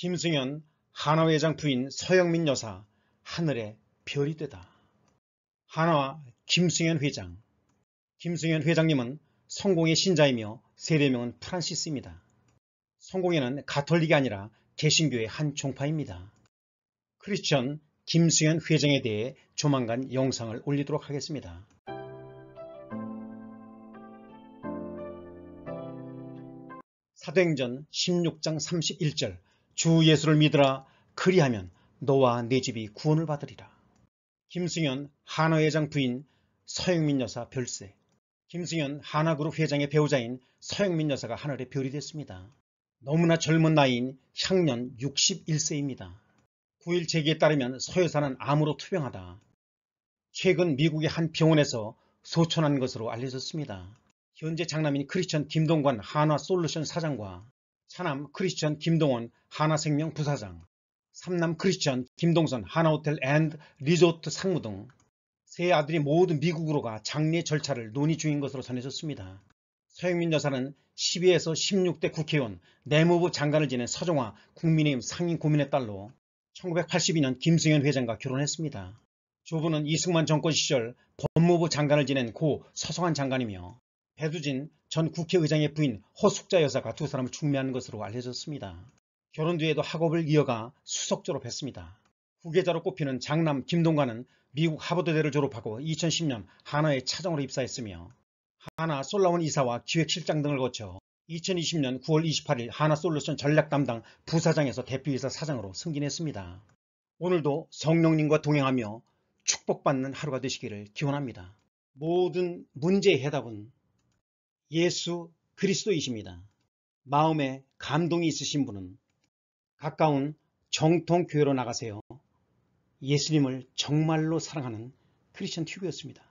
김승현 한화회장 부인 서영민 여사 하늘의 별이 되다. 한화 김승현 회장 김승현 회장님은 성공의 신자이며 세례명은 프란시스입니다. 성공회는 가톨릭이 아니라 개신교의 한 종파입니다. 크리스천 김승현 회장에 대해 조만간 영상을 올리도록 하겠습니다. 사도행전 16장 31절 주 예수를 믿으라 그리하면 너와 네 집이 구원을 받으리라. 김승현 한화회장 부인 서영민 여사 별세 김승현 한화그룹 회장의 배우자인 서영민 여사가 하늘의 별이 됐습니다. 너무나 젊은 나이인 향년 61세입니다. 9일 제기에 따르면 서 여사는 암으로 투병하다. 최근 미국의 한 병원에서 소천한 것으로 알려졌습니다. 현재 장남인 크리스천 김동관 한화솔루션 사장과 차남 크리스천 김동원 하나생명 부사장, 삼남 크리스천 김동선 하나호텔 앤 리조트 상무 등 세 아들이 모두 미국으로 가 장례 절차를 논의 중인 것으로 전해졌습니다. 서영민 여사는 12에서 16대 국회의원 내무부 장관을 지낸 서종화 국민의힘 상인 고민의 딸로 1982년 김승현 회장과 결혼했습니다. 조부는 이승만 정권 시절 법무부 장관을 지낸 고 서성한 장관이며 배두진 전 국회의장의 부인 허숙자 여사가 두 사람을 중매한 것으로 알려졌습니다. 결혼 뒤에도 학업을 이어가 수석 졸업했습니다. 후계자로 꼽히는 장남 김동관은 미국 하버드대를 졸업하고 2010년 하나의 차장으로 입사했으며 하나 솔라원 이사와 기획실장 등을 거쳐 2020년 9월 28일 하나솔루션 전략담당 부사장에서 대표이사 사장으로 승진했습니다. 오늘도 성령님과 동행하며 축복받는 하루가 되시기를 기원합니다. 모든 문제의 해답은 예수 그리스도이십니다. 마음에 감동이 있으신 분은 가까운 정통교회로 나가세요. 예수님을 정말로 사랑하는 크리스천 튜브였습니다.